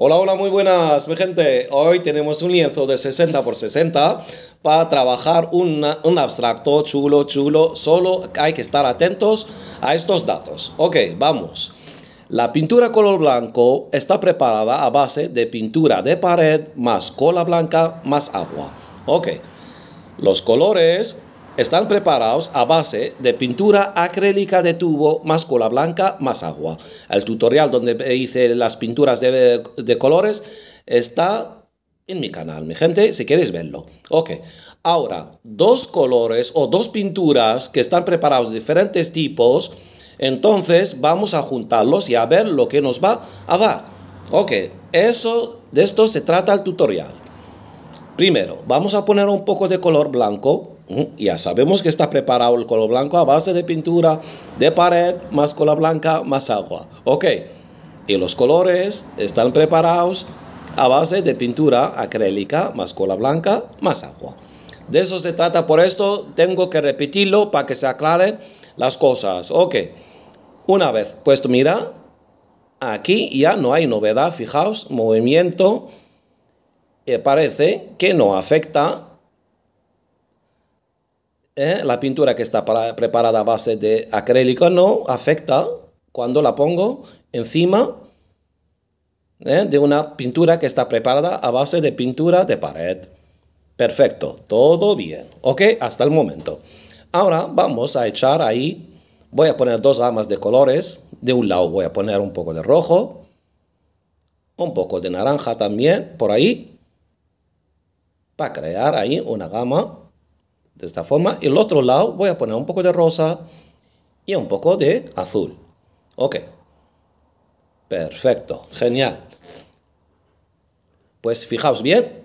Hola, hola, muy buenas, mi gente. Hoy tenemos un lienzo de 60 por 60 para trabajar un abstracto chulo, chulo. Solo hay que estar atentos a estos datos. Ok, vamos. La pintura color blanco está preparada a base de pintura de pared más cola blanca más agua. Ok. Los colores están preparados a base de pintura acrílica de tubo más cola blanca más agua. El tutorial donde hice las pinturas de, colores está en mi canal, mi gente, si queréis verlo. Ok, ahora, dos colores o dos pinturas que están preparados de diferentes tipos, entonces vamos a juntarlos y a ver lo que nos va a dar. Ok, eso, de esto se trata el tutorial. Primero, vamos a poner un poco de color blanco ya sabemos que está preparado el color blanco a base de pintura de pared, más cola blanca, más agua. Ok, y los colores están preparados a base de pintura acrílica, más cola blanca, más agua. De eso se trata, por esto tengo que repetirlo para que se aclaren las cosas. Ok, una vez puesto, mira, aquí ya no hay novedad, fijaos, movimiento, eh, parece que no afecta ¿eh? la pintura que está preparada a base de acrílico no afecta cuando la pongo encima ¿eh? de una pintura que está preparada a base de pintura de pared. Perfecto, todo bien. Ok, hasta el momento. Ahora vamos a echar ahí, voy a poner dos gamas de colores. De un lado voy a poner un poco de rojo, un poco de naranja también por ahí, para crear ahí una gama de esta forma, el otro lado voy a poner un poco de rosa y un poco de azul. Ok. Perfecto, genial. Pues fijaos bien, eh,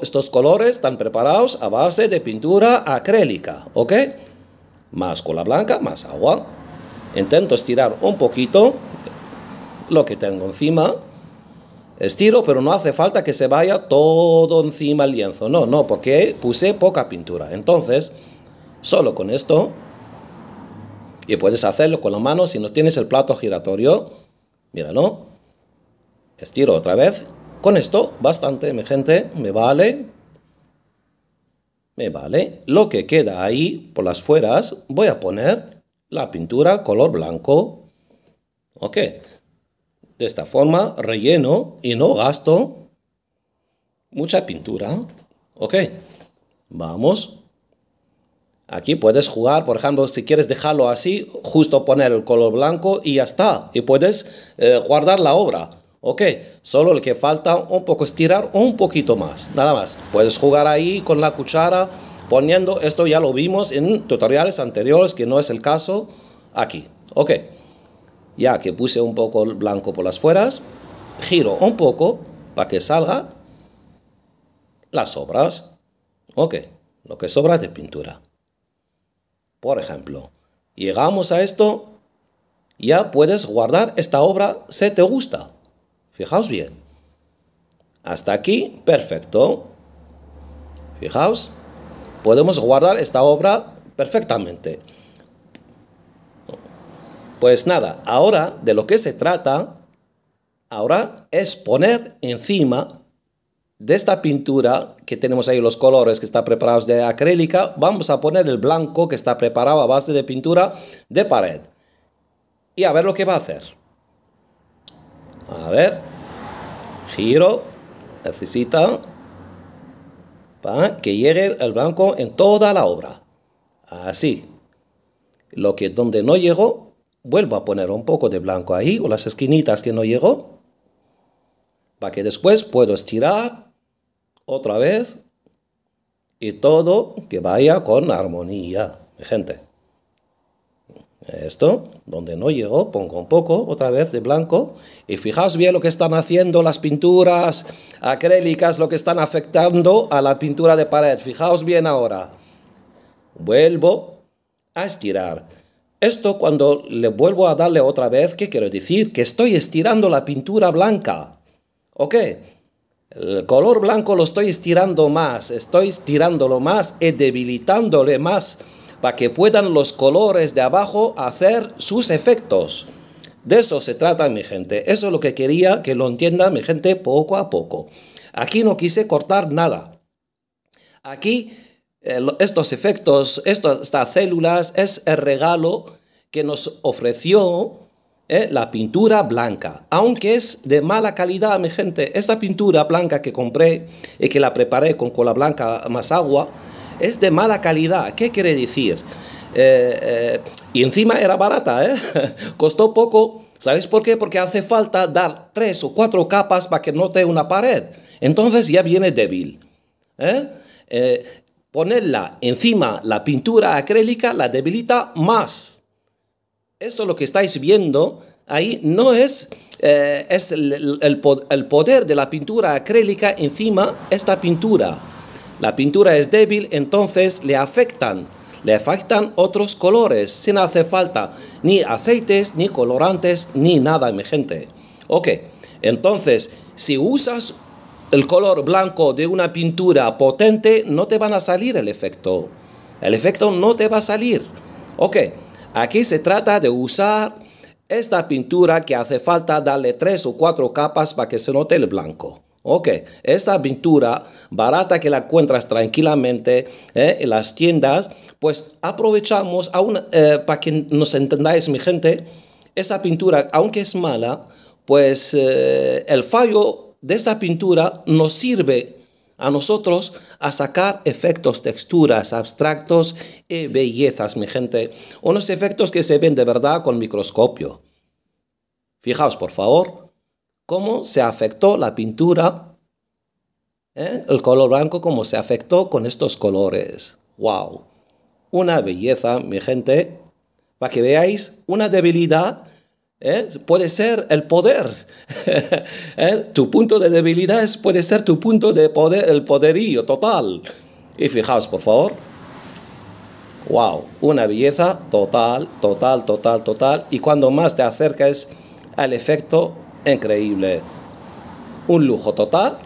estos colores están preparados a base de pintura acrílica, ¿ok? Más cola blanca, más agua. Intento estirar un poquito lo que tengo encima estiro, pero no hace falta que se vaya todo encima el lienzo. No, no, porque puse poca pintura. Entonces, solo con esto, y puedes hacerlo con la mano si no tienes el plato giratorio, míralo, estiro otra vez. Con esto, bastante, mi gente, me vale. Me vale. Lo que queda ahí por las fueras, voy a poner la pintura color blanco. Ok, de esta forma relleno y no gasto mucha pintura. Ok, vamos. Aquí puedes jugar, por ejemplo, si quieres dejarlo así, justo poner el color blanco y ya está. Y puedes eh, guardar la obra. Ok, solo el que falta un poco estirar un poquito más, nada más. Puedes jugar ahí con la cuchara poniendo, esto ya lo vimos en tutoriales anteriores, que no es el caso aquí. Ok ya que puse un poco el blanco por las fueras, giro un poco para que salga las obras. Ok, lo que sobra de pintura. Por ejemplo, llegamos a esto, ya puedes guardar esta obra si te gusta. Fijaos bien. Hasta aquí, perfecto. Fijaos, podemos guardar esta obra perfectamente. Pues nada, ahora de lo que se trata, ahora es poner encima de esta pintura que tenemos ahí los colores que están preparados de acrílica, vamos a poner el blanco que está preparado a base de pintura de pared. Y a ver lo que va a hacer. A ver. Giro. Necesita. Para que llegue el blanco en toda la obra. Así. Lo que donde no llegó, vuelvo a poner un poco de blanco ahí o las esquinitas que no llegó para que después puedo estirar otra vez y todo que vaya con armonía gente esto donde no llegó pongo un poco otra vez de blanco y fijaos bien lo que están haciendo las pinturas acrílicas lo que están afectando a la pintura de pared fijaos bien ahora vuelvo a estirar esto cuando le vuelvo a darle otra vez, ¿qué quiero decir? Que estoy estirando la pintura blanca. ¿Ok? El color blanco lo estoy estirando más, estoy estirándolo más y debilitándole más para que puedan los colores de abajo hacer sus efectos. De eso se trata, mi gente. Eso es lo que quería que lo entienda mi gente poco a poco. Aquí no quise cortar nada. Aquí eh, estos efectos, estas células, es el regalo que nos ofreció eh, la pintura blanca, aunque es de mala calidad, mi gente. Esta pintura blanca que compré y que la preparé con cola blanca más agua, es de mala calidad. ¿Qué quiere decir? Eh, y encima era barata, costó poco. ¿Sabes por qué? Porque hace falta dar tres o cuatro capas para que note una pared. Entonces ya viene débil. ¿eh? eh ponerla encima la pintura acrílica la debilita más. Esto lo que estáis viendo ahí no es, eh, es el, el, poder de la pintura acrílica encima esta pintura. La pintura es débil, entonces le afectan, le afectan otros colores, sin hacer falta ni aceites, ni colorantes, ni nada, mi gente. Ok, entonces, si usas el color blanco de una pintura potente, no te van a salir el efecto. El efecto no te va a salir. Ok, aquí se trata de usar esta pintura que hace falta darle tres o cuatro capas para que se note el blanco. Ok, esta pintura barata que la encuentras tranquilamente eh, en las tiendas, pues aprovechamos, aún, eh, para que nos entendáis mi gente, esta pintura, aunque es mala, pues eh, el fallo de esta pintura nos sirve a nosotros a sacar efectos, texturas, abstractos y bellezas, mi gente. Unos efectos que se ven de verdad con microscopio. Fijaos, por favor, cómo se afectó la pintura, ¿eh? el color blanco, cómo se afectó con estos colores. ¡Wow! Una belleza, mi gente. Para que veáis una debilidad ¿Eh? Puede ser el poder. ¿Eh? Tu punto de debilidad puede ser tu punto de poder, el poderío total. Y fijaos, por favor. ¡Wow! Una belleza total, total, total, total. Y cuando más te acercas al efecto, increíble. Un lujo total,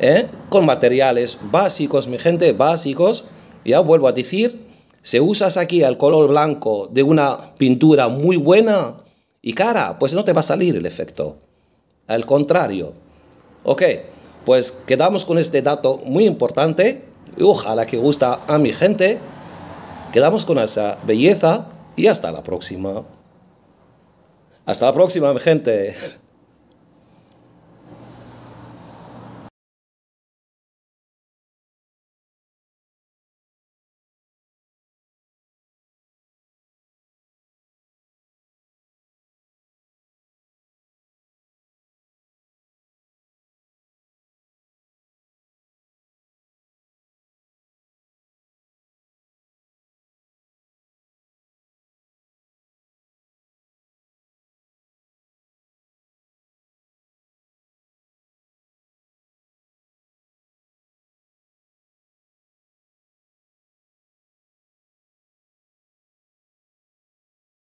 ¿eh? con materiales básicos, mi gente, básicos. Ya vuelvo a decir, si usas aquí el color blanco de una pintura muy buena, y cara, pues no te va a salir el efecto. Al contrario. Ok, pues quedamos con este dato muy importante. Y ojalá que gusta a mi gente. Quedamos con esa belleza y hasta la próxima. Hasta la próxima, mi gente.